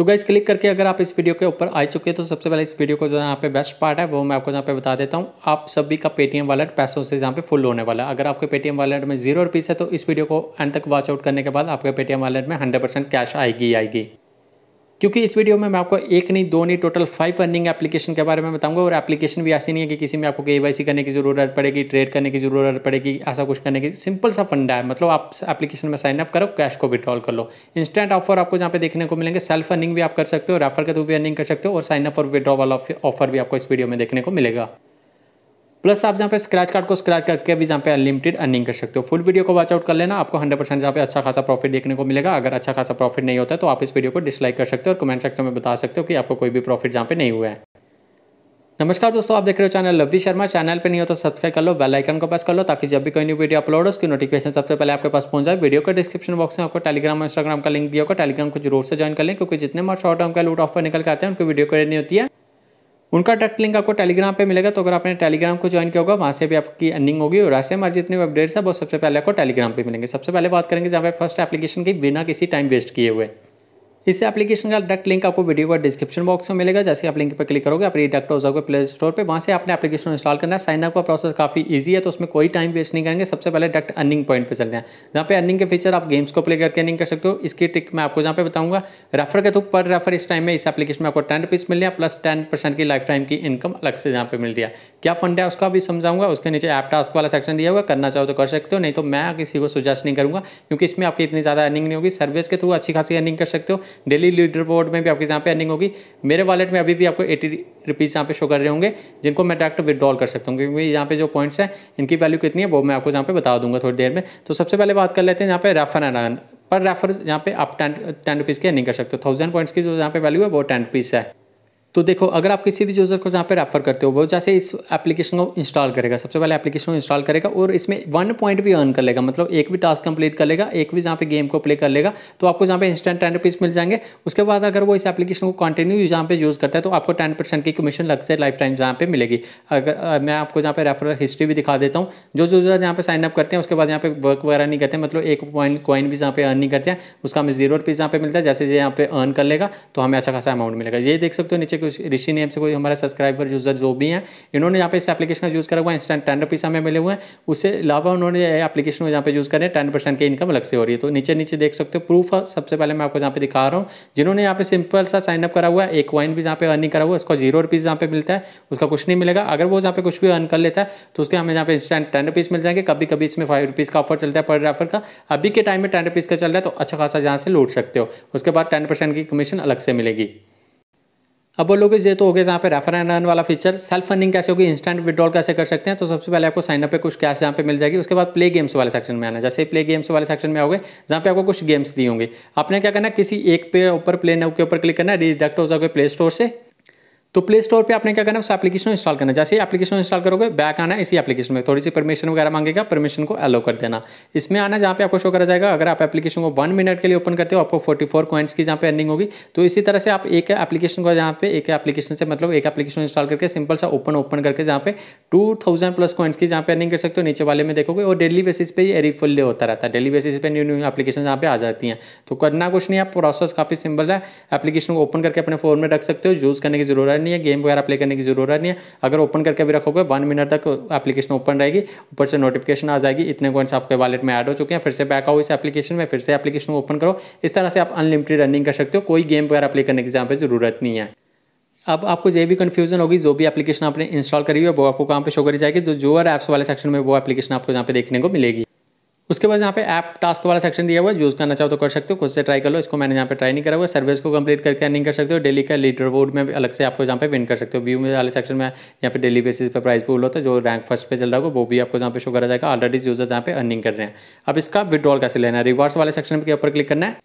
तो guys click करके अगर आप इस वीडियो के ऊपर आ चुके हैं तो सबसे पहले इस वीडियो को जो यहाँ पे बेस्ट पार्ट है वो मैं आपको यहाँ पे बता देता हूँ आप सभी का पेटीएम वालेट पैसों से यहाँ पे फुल होने वाला है अगर आपके पेटीएम वालेट में जीरो रुपीस है तो इस वीडियो को एंड तक वॉच आउट करने के बाद आपके पेटीएम वालेट में हंड्रेड कैश आएगी आएगी क्योंकि इस वीडियो में मैं आपको एक नहीं दो नहीं टोटल फाइव अर्निंग एप्लीकेशन के बारे में बताऊंगा और एप्लीकेशन भी ऐसी नहीं है कि किसी में आपको के करने की जरूरत पड़ेगी ट्रेड करने की जरूरत पड़ेगी ऐसा कुछ करने की सिंपल सा फंडा है मतलब आप एप्लीकेशन में साइनअप करो कैश को विड्रॉल कर लो इंस्टेंट ऑफर आपको जहाँ पे देखने को मिलेंगे सेल्फ अर्निंग भी आप कर सकते हो रेफर के थ्रू भी अर्निंग कर सकते हो और साइनअप और विड्रॉ वाला ऑफर भी आपको इस वीडियो में देखने को मिलेगा प्लस आप जहाँ पे स्क्रैच कार्ड को स्क्रैच करके भी जहाँ पे अनलिमिटेड अर्निंग कर सकते हो फुल वीडियो को वॉचआउट कर लेना आपको 100 परसेंट जहाँ पे अच्छा खासा प्रॉफिट देखने को मिलेगा अगर अच्छा खासा प्रॉफिट नहीं होता है तो आप इस वीडियो को डिसलाइक कर सकते हो और कमेंट सेक्शन में बता सकते हो कि आपको कोई भी प्रॉफिट जहाँ पे नहीं हुआ है नमस्कार दोस्तों आप देख रहे हो चैनल लवी शर्मा चैनल पर नहीं हो तो सब्सक्राइब कर लो बेल आइकन को प्रेस कर लो ताकि जब भी कोई न्यू वीडियो अपलोड हो उसकी नोटिफिकेशन सबसे पहले आपके पास पहुंच जाए वीडियो के डिस्क्रिप्शन बॉक्स में आपको टेलीग्राम और इंस्टाग्राम का लिंक दिया होगा टेलीग्राम को जरूर से ज्वाइन कर लें क्योंकि जितने मार शॉर्ट टर्म का लूट ऑफर निकल के आते हैं उनकी वीडियो क्रिएट नहीं होती है उनका डायरेक्ट लिंक आपको टेलीग्राम पे मिलेगा तो अगर आपने टेलीग्राम को ज्वाइन किया होगा वहाँ से भी आपकी अर्निंग होगी और ऐसे हमारे जितने अपडेट्स है वो सबसे पहले आपको टेलीग्राम पे मिलेंगे सबसे पहले बात करेंगे जहाँ पे फर्स्ट एप्लीकेशन की बिना किसी टाइम वेस्ट किए हुए इस एप्लीकेशन का डायरेक्ट लिंक आपको वीडियो का डिस्क्रिप्शन बॉक्स में मिलेगा जैसे आप लिंक पर क्लिक करोगे आप डायरेक्ट हो जाओगे प्ले स्टोर पर वहाँ से आपने एप्लीकेशन इंस्टॉल करना है साइनअप का प्रोसेस काफ़ी ईजी है तो उसमें कोई टाइम वेस्ट नहीं करेंगे सबसे पहले डायरेक्ट अर्निंग पॉइंट पर चलते हैं जहाँ पे अर्निंग के फीचर आप गेम्स को प्ले करके अर्निंग कर सकते हो इसकी ट्रिक मैं आपको जहाँ पे बताऊंगा रेफर के थ्रू पर रेफर इस टाइम में इस एप्लीकेशन में आपको टेन रुपीज़ मिल रहा प्लस टेन परसेंट की लाइफ टाइम की इनकम अलग से जहाँ पे मिल रही है क्या फंड है उसका भी समझाऊंगा उसके नीचे ऐप टास्क वाला सेक्शन दिया हुआ करना चाहो तो कर सकते हो नहीं तो मैं किसी को सुजेस्ट नहीं करूँगा क्योंकि इसमें आपकी इतनी ज़्यादा अर्निंग नहीं होगी सर्विस के थ्रू अच्छी खासी अर्निंग कर सकते हो डेली लीडर बोर्ड में भी आपकी यहाँ पे अर्निंग होगी मेरे वॉलेट में अभी भी आपको एटी रुपीज़ यहाँ पे शो कर रहे होंगे जिनको मैं डायरेक्ट विदड्रॉल कर सकता हूँ क्योंकि यहाँ पे जो पॉइंट्स हैं इनकी वैल्यू कितनी है वो मैं आपको यहाँ पे बता दूंगा थोड़ी देर में तो सबसे पहले बात कर लेते हैं यहाँ पे रेफर एंड अर्न पर रेफर यहाँ पे आप टेन टेन रुपीज़ की अर्निंग कर सकते हो थाउजेंड पॉइंट्स की जो यहाँ पे वैल्यू है वो टेन रुपीज़ है तो देखो अगर आप किसी भी यूज़र को जहाँ पे रेफ़र करते हो वो जैसे इस एप्लीकेशन को इंस्टॉल करेगा सबसे पहले एप्लीकेशन को इंस्टॉल करेगा और इसमें वन पॉइंट भी अर्न कर लेगा मतलब एक भी टास्क कंप्लीट कर लेगा एक भी जहाँ पे गेम को प्ले कर लेगा तो आपको जहाँ पे इंस्टेंट टेन रुपीज़ मिल जाएंगे उसके बाद अगर वो इस एप्लीकेशन को कंटिन्यू जहाँ पे यूज़ करता है तो आपको टेन परसेंट की कमीशन लग से लाइफ टाइम जहाँ पे मिलेगी अगर मैं आपको जहाँ पे रेफरल हिस्ट्री भी दिखा देता हूँ जो यूज़र यहाँ पे साइनअप करते हैं उसके बाद यहाँ पे वर्क वगैरह नहीं करते मतलब एक पॉइंट कॉइन भी जहाँ पे अर्न नहीं करते हैं उसका हमें जीरो रुपीज़ यहाँ पे मिलता है जैसे ये यहाँ पे अर्न कर लेगा तो हमें अच्छा खासा अमाउंट मिलेगा ये देख सकते हो नीचे कुछ ऋषि नेम से कोई हमारे सब्सक्राइबर यूजर जो भी हैं इन्होंने यहाँ पे इस एप्लीकेशन का यूज़ करा हुआ है इंस्टेंट टेन रुपीज़ हमें मिले हुए हैं उससे अलावा उन्होंने एप्लीकेशन में यहाँ पे यूज़ करें टेन परसेंट की इनकम अलग से हो रही है तो नीचे नीचे देख सकते हो प्रूफ सबसे पहले मैं आपको यहाँ पे दिखा रहा हूँ जिन्होंने यहाँ पे सिंपल सा साइनअप करा हुआ है एक वाइन भी जहाँ पे अर्निंग करा हुआ है उसका जीरो रुपीज़ यहाँ पे मिलता है उसका कुछ नहीं मिलेगा अगर वो जहाँ पे कुछ भी अर्न कर लेता है तो उसके हमें यहाँ पे इंस्टेंट टेन रुपीज़ मिल जाएंगे कभी कभी इसमें फाइव रुपीज़ का ऑफर चलता है पर रेफर का अभी के टाइम में टेन रुपीज़ का चल रहा है तो अच्छा खासा जहाँ से लूट सकते हो उसके बाद टेन परसेंट की कमीशन अलग से मिलेगी अब बोलोगे ये तो हो गया जहाँ पे रेफर एंड अर्न वाला फीचर सेल्फ फंडिंग कैसे होगी इंस्टेंट विड्रॉल कैसे कर सकते हैं तो सबसे पहले आपको साइनअप पे कुछ कैश यहाँ पे मिल जाएगी उसके बाद प्ले गेम्स वाले सेक्शन में आना जैसे प्ले गेम्स वाले सेक्शन में आओगे जहाँ पे आपको कुछ गेम्स दी होंगे आपने क्या करना किसी एक पे ऊपर प्ले नाउ के ऊपर क्लिक करना डिडक्ट हो जाओगे प्ले स्टोर से तो प्ले स्टोर पर आपने क्या करना है उस एप्लीकेशन इंस्टॉल करना जैसे ही एप्लीकेशन इंस्टॉल करोगे बैक आना है इसी एप्लीकेशन में थोड़ी सी परमिशन वगैरह मांगेगा परमिशन को अलो कर देना इसमें आना जहाँ पे आपको शो करा जाएगा अगर आप एप्लीकेशन को वन मिनट के लिए ओपन करते हो आपको फोर्टी फोर कॉइंट्स की जहाँ पे अर्निंग होगी तो इसी तरह से आप एक एप्लीकेशन को जहाँ पे एक एप्लीकेशन से मतलब एक एप्लीकेशन इंस्टॉल करके सिंपल सा ओपन ओपन करके जहाँ पे टू थाउजेंड प्लस कॉइंट्स की जहाँ पे अर्निंग कर सकते हो नीचे वाले में देखोगे और डेली बेसिस पे ये रिफुल होता रहता है डेली बेसिस पे न्यू न्यू एप्लीकेशन जहाँ पे आ जाती है तो करना कुछ नहीं आप प्रोसेस काफ़ी सिंपल है एप्लीकेशन को ओपन करके अपने फोन में रख सकते हो यूज़ करने की जरूरत ज़रूरत नहीं है गेम वगैरह प्ले करने की ज़रूरत नहीं है अगर ओपन करके भी रखोगे वन मिनट तक एप्लीकेशन ओपन रहेगी ऊपर से नोटिफिकेशन आ जाएगी इतने कॉइन्स आपके वालेट में ऐड हो चुके हैं फिर से बैक आओ इस एप्लीकेशन में फिर से एप्लीकेशन ओपन करो इस तरह से आप अनलिमिटेड रनिंग कर सकते हो कोई गेम वगैरह प्ले करने की यहाँ पर ज़रूरत नहीं है अब आपको जो भी कन्फ्यूजन होगी जो भी एप्लीकेशन आपने इंस्टॉल करी हुई है वो आपको कहाँ पे शो करी जाएगी जो जो जोअर एप्स वाले सेक्शन में वो एप्लीकेशन आपको यहाँ पे देखने को मिलेगी उसके बाद यहाँ पे ऐप टास्क वाला सेक्शन दिया हुआ है यूज़ करना चाहो तो कर सकते हो खुद से ट्राई कर लो इसको मैंने यहाँ पे ट्राई नहीं करा हुआ सर्विस को कंप्लीट करके अर्निंग कर सकते हो डेली का लीडर बोर्ड में भी अलग से आपको यहाँ पे विन कर सकते हो व्यू में वाले सेक्शन में यहाँ पे डेली बेसिस पे प्राइस पूल होता है जो रैंक फर्स्ट पर चल रहा होगा वो भी आपको यहाँ पे शो करा जाएगा ऑलरेडी यूजर्स यहाँ पे अर्निंग कर रहे हैं अब इसका विड्रॉल कैसे लेना है रिवर्स वाले सेक्शन के ऊपर क्लिक करना है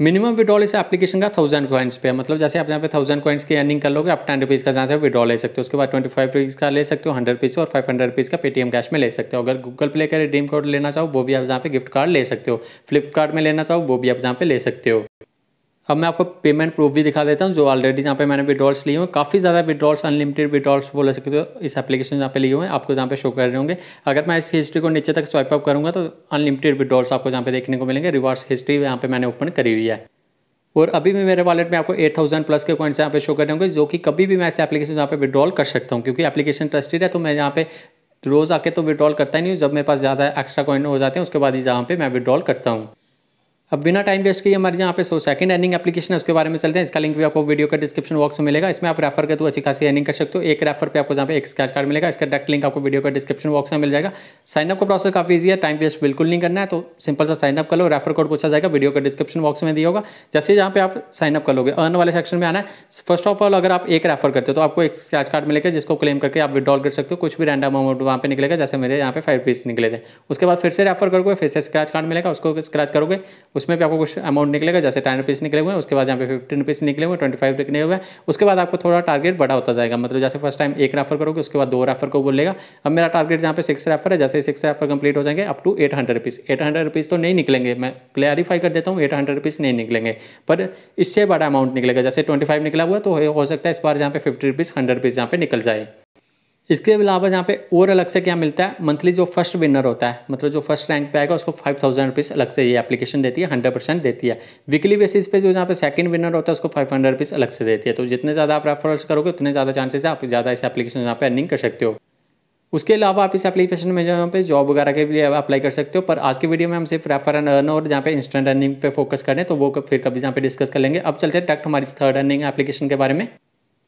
मिनिमम विड्रॉल इस एप्लीकेशन का थाउजेंड कॉइन्स पे है मतलब जैसे आप यहाँ पे थाउजेंड कॉइन्स की अर्निंग कर लोगे आप टेन रुपीज़ का जहाँ से विड्रॉ ले सकते हो उसके बाद ट्वेंटी फाइव रुपीज़ का ले सकते हो हंड्रेड रुपीज़ और फाइव हंड्रेड रुपीज़ का पेटीएम कैश में ले सकते हो अगर गूगल प्ले का रिडीम कोड लेना चाहो वो भी आप जहाँ पे गिफ्ट कार्ड ले सकते हो फ्लिपकार्ट में लेना चाहो वो भी आप जहाँ पे ले सकते हो अब मैं आपको पेमेंट प्रूफ भी दिखा देता हूँ जो ऑलरेडी यहाँ पे मैंने विड्रॉल्स लिए हुए काफ़ी ज़्यादा विड्रॉल्स अनलिमिटेड विड्रॉल्स बोल सकते हो इस एप्लीकेशन यहाँ पे लिए हुए हैं आपको जहाँ पे शो कर रहे होंगे अगर मैं इस हिस्ट्री को नीचे तक स्वाइप अप करूँगा तो अनलिमिटेड विड्रॉल्स आपको जहाँ पे देखने को मिलेंगे रिवर्स हिस्ट्री यहाँ पर मैंने ओपन करी हुई है और अभी भी मेरे वॉलेट में आपको 8000 प्लस के कॉइन्स यहाँ पे शो कर रहे होंगे जो कि कभी भी मैं ऐसे एप्लीकेशन यहाँ पे विड्रॉल कर सकता हूँ क्योंकि एप्लीकेशन ट्रस्टेड है तो मैं यहाँ पे रोज़ आके तो विड्रॉल करता ही नहीं हूँ जब मेरे पास ज़्यादा एक्स्ट्रा कॉइन हो जाते हैं उसके बाद ही यहाँ पे मैं विड्रॉल करता हूँ अब बिना टाइम वेस्ट किए हमारे यहाँ पे सो सेकंड अर्निंग एप्लीकेशन है उसके बारे में चलते हैं इसका लिंक भी आपको वीडियो का डिस्क्रिप्शन बॉक्स में मिलेगा इसमें आप रेफर कर तो अच्छी खासी अर्निंग कर सकते हो एक रेफर पे आपको जहाँ पे एक स्क्रैच कार्ड मिलेगा इसका डायरेक्ट लिंक आपको वीडियो का डिस्क्रिप्शन बॉक्स में मिल जाएगा साइनअप का प्रोसेस काफी ईजी है टाइम वेस्ट बिल्कुल नहीं करना है तो सिंपल सा साइनअप कर लो रेफर कोड पूछा जाएगा वीडियो का डिस्क्रिप्शन बॉक्स में दिया होगा जैसे जहाँ पे आप साइनअप कर लोगे अर्न वाले सेक्शन में आना है फर्स्ट ऑफ ऑल अगर आप एक रेफर करते हो तो आपको एक स्क्रैच कार्ड मिलेगा जिसको क्लेम करके आप विड्रॉल कर सकते हो कुछ भी रैंडम अमाउंट वहाँ पे निकलेगा जैसे मेरे यहाँ पे फाइव पीस निकले थे उसके बाद फिर से रेफर करोगे फिर से स्क्रैच कार्ड मिलेगा उसको स्क्रैच करोगे उसमें भी आपको कुछ अमाउंट निकलेगा जैसे टेन रुपीज़ निकले हुए हैं उसके बाद यहाँ पे फिफ्टीन रुपीज़ निकले हुए हैं ट्वेंटी फाइव निकले हुए हैं उसके बाद आपको थोड़ा टारगेट बड़ा होता जाएगा मतलब जैसे फर्स्ट टाइम एक रेफर करोगे उसके बाद दो रेफर को बोलेगा अब मेरा टारगेट जहाँ पे सिक्स रेफर है जैसे सिक्स रेफर कंप्लीट हो जाएंगे up to eight hundred rupees eight hundred rupees तो नहीं निकलेंगे मैं क्लैरिफाई कर देता हूँ एट हंड्रेड रुपीज़ नहीं निकलेंगे पर इससे बड़ा अमाउंट निकलेगा जैसे ट्वेंटी फाइव निकला हुआ तो हो सकता है इस बार जहाँ पे फिफ्टी रुपीज़ हंड्रेड रुपीज़ यहाँ पे निकल जाए इसके अलावा यहाँ पे और अलग से क्या मिलता है मंथली जो फर्स्ट विनर होता है मतलब जो फर्स्ट रैंक पे आएगा उसको फाइव थाउजेंड रुपीज़ अलग से ये एप्लीकेशन देती है हंड्रेड परसेंट देती है वीकली बेसिस पे जो यहाँ पे सेकंड विनर होता है उसको फाइव हंड्रेड रुपीज़ अलग से देती है तो जितने ज़्यादा आप रेफरल्स करोगे उतने ज़्यादा चांसेस है आप ज़्यादा इस एप्लीकेशन यहाँ पे अर्निंग कर सकते हो उसके अलावा आप इस एप्लीकेशन में जहाँ पे जॉब वगैरह के लिए अप्लाई कर सकते हो पर आज की वीडियो में हम सिर्फ रेफर एंड अर्न और जहाँ पे इंस्टेंट अर्निंग पे फोकस करें तो वो फिर कभी जहाँ पे डिस्कस कर लेंगे अब चलते हैं डायरेक्ट हमारी थर्ड अर्निंग एप्लीकेशन के बारे में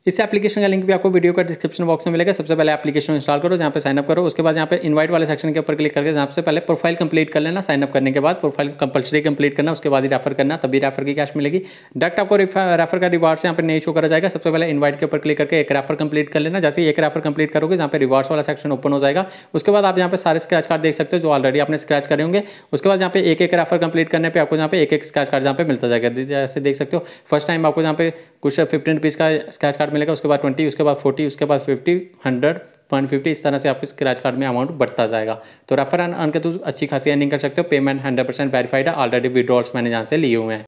इस एप्लीकेशन का लिंक भी आपको वीडियो का डिस्क्रिप्शन बॉक्स में मिलेगा सबसे पहले एप्लीकेशन इंस्टॉल करो जहाँ पे साइनअप करो उसके बाद यहाँ पे इनवाइट वाले सेक्शन के ऊपर क्लिक करके जहाँ से पहले प्रोफाइल कंप्लीट कर लेना साइनअप करने के बाद प्रोफाइल कंपलसरी कंप्लीट करना उसके बाद ही रेफर करना तभी रेफर की कैश मिलेगी डायरेक्ट आपको रेफर का रिवार्ड्स यहाँ पर नहीं शो करा जाएगा सबसे पहले इन्वाइट के ऊपर क्लिक करके एक रेफर कंप्लीट कर लेना जैसे एक रेफर कंप्लीट करोगे जहाँ पर रिवार्ड्स वाला सेक्शन ओपन हो जाएगा उसके बाद आप यहाँ पर सारे स्क्रैच कार्ड देख सकते हो जो ऑलरेडी आपने स्क्रैच करे होंगे उसके बाद यहाँ पे एक एक रेफर कंप्लीट करने पर आपको यहाँ पे एक एक स्क्रैच कार्ड यहाँ पे मिलता जाएगा जैसे देख सकते हो फर्स्ट टाइम आपको यहाँ पे कुछ फिफ्टीन रुपीज़ का स्क्रैच कार्ड कार्ड मिलेगा उसके बाद ट्वेंटी उसके बाद फोर्टी उसके बाद फिफ्टी हंड्रेड वन फिफ्टी इस तरह से आपको स्क्रैच कार्ड में अमाउंट बढ़ता जाएगा तो रेफर एंड अन के तो अच्छी खासी अर्निंग कर सकते हो पेमेंट हंड्रेड परसेंट वेरीफाइड है ऑलरेडी विड्रॉल्स मैंने जहाँ से लिए हुए हैं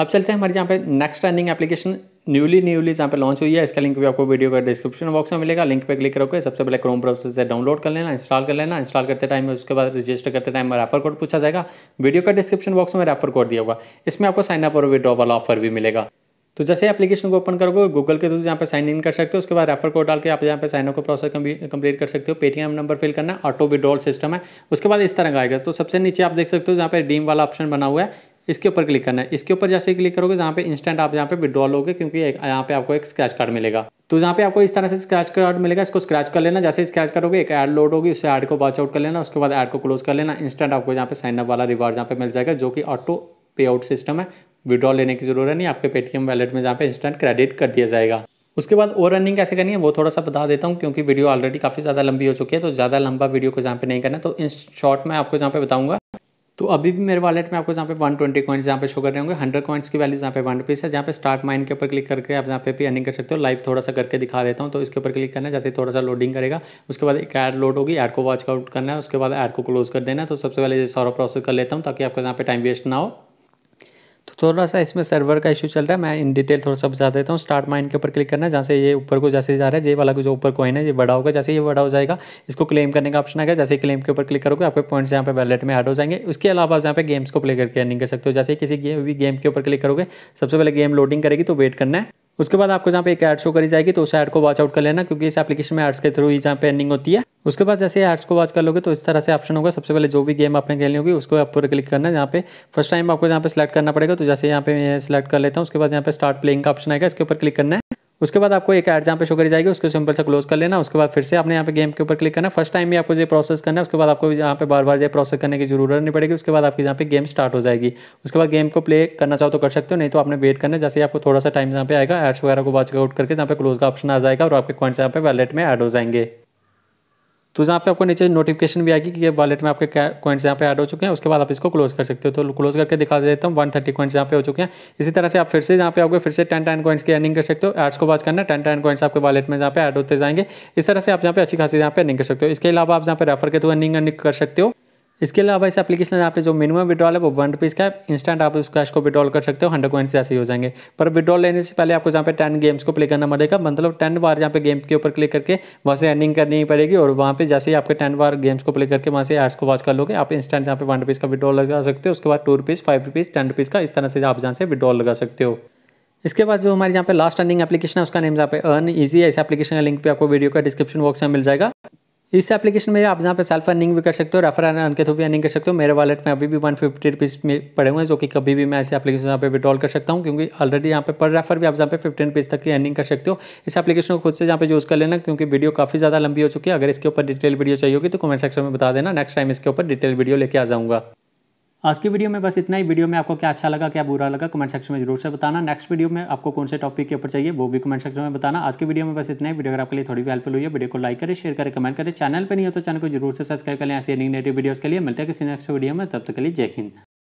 अब चलते हैं हमारे यहाँ पे next earning application newly newly जहाँ पे लॉन्च हुई है इसका लिंक भी आपको वीडियो का डिस्क्रिप्शन बॉक्स में मिलेगा लिंक पे क्लिक करोगे सबसे पहले क्रोम ब्राउजर से डाउनलोड कर लेना इंस्टॉल कर लेना इंस्टॉल करते टाइम उसके बाद रजिस्टर करते टाइम रेफर कोड पूछा जाएगा वीडियो का डिस्क्रिप्शन बॉक्स में रेफर कोड दिया होगा इसमें आपको साइन अप और विड्रॉ वाला ऑफर भी मिलेगा तो जैसे एप्लीकेशन को ओपन करोगे गूगल के थ्रू यहाँ पे साइन इन कर सकते हो उसके बाद रेफर कोड डाल के आप यहाँ पे साइन को प्रोसेस कंप्लीट कर सकते हो पेटीएम नंबर फिल करना ऑटो विड्रॉल सिस्टम है उसके बाद इस तरह का आएगा तो सबसे नीचे आप देख सकते हो जहाँ पे डीम वाला ऑप्शन बना हुआ है इसके ऊपर क्लिक करना है इसके ऊपर जैसे क्लिक करोगे जहाँ पे इंस्टेंट आप यहाँ पे विड्रॉल लोगे क्योंकि यहाँ पे आपको एक स्क्रैच कार्ड मिलेगा तो जहाँ पे आपको इस तरह से स्क्रैच कार्ड मिलेगा इसको स्क्रैच कर लेना जैसे स्क्रैच करोगे एक ऐड लोड होगी उससे ऐड को वॉच आउट कर लेना उसके बाद ऐड को क्लोज कर लेना इंस्टेंट आपको यहाँ पे साइनअप वाला रिवार्ड यहाँ पे मिल जाएगा जो कि ऑटो पे आउट सिस्टम है विड्रॉ लेने की ज़रूरत नहीं आपके पेटीएम वैलेट में जहाँ पे इंस्टेंट क्रेडिट कर दिया जाएगा उसके बाद ओवर रनिंग कैसे करनी है वो थोड़ा सा बता देता हूँ क्योंकि वीडियो ऑलरेडी काफ़ी ज़्यादा लंबी हो चुकी है तो ज़्यादा लंबा वीडियो को जहाँ पे नहीं करना तो इन शॉर्ट में आपको जहाँ पे बताऊँगा तो अभी भी मेरे वालेट में आपको जहाँ पे 120 ट्वेंटी कॉइन्स यहाँ पे शो कर रहे होंगे 100 कॉइन्स की वैल्यू जहाँ पे वन रुपीज़ है जहाँ पे स्टार्ट माइन के ऊपर क्लिक करके आप जहाँ पे भी अर्निंग कर सकते हो लाइव थोड़ा सा करके दिखा देता हूँ तो इसके ऊपर क्लिक करना है जैसे थोड़ा सा लोडिंग करेगा उसके बाद एक ऐड लोड होगी ऐड को वॉच आउट करना है उसके बाद ऐड को क्लोज कर देना है तो सबसे पहले सारा प्रोसेस कर लेता हूँ ताकि आपको जहाँ पे टाइम वेस्ट ना हो तो थोड़ा सा इसमें सर्वर का इशू चल रहा है मैं इन डिटेल थोड़ा सा बता देता हूँ स्टार्ट माइन के ऊपर क्लिक करना है जहाँ से ये ऊपर को जैसे जा रहा है ये वाला जो ऊपर कॉइन है ये बड़ा होगा जैसे ये बड़ा हो जाएगा इसको क्लेम करने का ऑप्शन आएगा जैसे क्लेम के ऊपर क्लिक करोगे आपके पॉइंट्स यहाँ पे वैलेट में एड हो जाएंगे उसके अलावा आप यहाँ पे गेम्स को प्ले करके अर्निंग कर सकते हो जैसे किसी गेम भी गेम के ऊपर क्लिक करोगे सबसे पहले गेम लोडिंग करेगी तो वेट करना है उसके बाद आपको जहाँ पे एक ऐड शो करी जाएगी तो उस ऐड को वॉच आउट कर लेना क्योंकि इस एप्लीकेशन में एड्स के थ्रू ही जहाँ पे एंडिंग होती है उसके बाद जैसे एड्स को वॉच कर लोगे तो इस तरह से ऑप्शन होगा सबसे पहले जो भी गेम आपने खेलनी होगी उसको पूरा क्लिक करना है पे फर्स्ट टाइम आपको जहाँ पे सिलेक्ट करना पड़ेगा तो जैसे यहाँ पे मैं सिलेक्ट कर लेता हूँ उसके बाद यहाँ पे स्टार्ट प्लेइंग का ऑप्शन आएगा इसके ऊपर क्लिक करना है उसके बाद आपको एक एड जहाँ पे शो करी जाएगी उसको सिंपल से क्लोज कर लेना उसके बाद फिर से आपने यहाँ पे गेम के ऊपर क्लिक करना फर्स्ट टाइम भी आपको ये प्रोसेस करना है उसके बाद आपको यहाँ पे बार बार ये प्रोसेस करने की जरूरत नहीं पड़ेगी उसके बाद आपकी यहाँ पे गेम स्टार्ट हो जाएगी उसके बाद गेम को प्ले करना चाहो तो कर सकते हो नहीं तो आपने वेट करना जैसे आपको थोड़ा सा टाइम यहाँ पे आएगा एड्स वगैरह को वॉच आउट करके यहाँ पे क्लोज का ऑप्शन आ जाएगा और आपके कॉइंट्स यहाँ पे वैलेट में एड हो जाएंगे तो यहाँ पे आपको नीचे नोटिफिकेशन भी आएगी कि ये वॉलेट में आपके कॉइन्स यहाँ पे ऐड हो चुके हैं उसके बाद आप इसको क्लोज कर सकते हो तो क्लोज करके दिखा देता हूँ वन थर्टी कॉइन्स यहाँ पे हो चुके हैं इसी तरह से आप फिर से यहाँ पे आओगे फिर से टेन टेन कॉइन्स की अर्निंग कर सकते हो एड्स को बात करना टेन टेन कॉइन्स आपके वॉलेट में यहाँ पे ऐड होते जाएंगे इस तरह से आप यहाँ पे अच्छी खासी यहाँ पे अर्निंग कर सकते हो इसके अलावा आप यहाँ पे रेफर के थ्रू अर्निंग अर्निंग कर सकते हो इसके अलावा इस एप्लीकेशन यहाँ पे जो मिनिमम विड्रॉल है वो वन रुपीज़ का है इंस्टेंट आप उस कैश को विड्रॉल कर सकते हो हंड्रेड कॉइन्स ऐसे ही हो जाएंगे पर विड्रॉल लेने से पहले आपको जहाँ पे टेन गेम्स को प्ले करना पड़ेगा मतलब टेन बार जहाँ पे गेम के ऊपर क्लिक करके वहाँ से अर्निंग करनी पड़ेगी और वहाँ पे जैसे ही आपके टेन बार गेम्स को प्ले करके वहाँ से एड्स को वॉच कर लोगे आप इंस्टेंट जहाँ पे वन रुपीज़ का विड्रॉल लगा सकते हो उसके बाद two rupees five rupees ten rupees का इस तरह से आप जहाँ से विड्रॉल लगा सकते हो इसके बाद जो हमारे यहाँ पे लास्ट अर्निंग एप्लीकेशन है उसका नेम यहाँ पे अर्न इजी है इस एप्लीकेशन का लिंक भी आपको वीडियो का डिस्क्रिप्शन बॉक्स में मिल जाएगा इस एप्लीकेशन में आप जहाँ पे सेल्फ अर्निंग भी कर सकते हो रेफर अर्न के थ्रू भी अर्निंग कर सकते हो मेरे वॉलेट में अभी भी वन फिफ्टी रुपीज़ में पड़े हुए हैं जो कि कभी भी मैं ऐसे एप्लीकेशन यहाँ पे विड्रॉल कर सकता हूँ क्योंकि ऑलरेडी यहाँ पे पर रेफर भी आप जहाँ पे फिफ्टीन रुपीज़ तक की अर्निंग कर सकते हो इस एप्लीकेशन को खुद से यहाँ पे यूज़ कर लेना क्योंकि वीडियो काफ़ी ज़्यादा लंबी हो चुकी है अगर इसके ऊपर डिटेल वीडियो चाहिए होगी तो कमेंट सेक्शन में बता देना नेक्स्ट टाइम इसके ऊपर डिटेल वीडियो लेके आ जाऊँगा आज की वीडियो में बस इतना ही वीडियो में आपको क्या अच्छा लगा क्या बुरा लगा कमेंट सेक्शन में जरूर से बताना नेक्स्ट वीडियो में आपको कौन से टॉपिक के ऊपर चाहिए वो भी कमेंट सेक्शन में बताना आज की वीडियो में बस इतना ही वीडियो अगर आपके लिए थोड़ी हेल्पफुल हुई है वीडियो को लाइक करें शेयर करें कमेंट करें चैनल पर नहीं हो तो चैनल को जरूर से सब्सक्राइब करें ऐसे नेगेटिव वीडियोज़ के लिए मिलते हैं किसी नेक्स्ट वीडियो में तब तक के लिए जय हिंद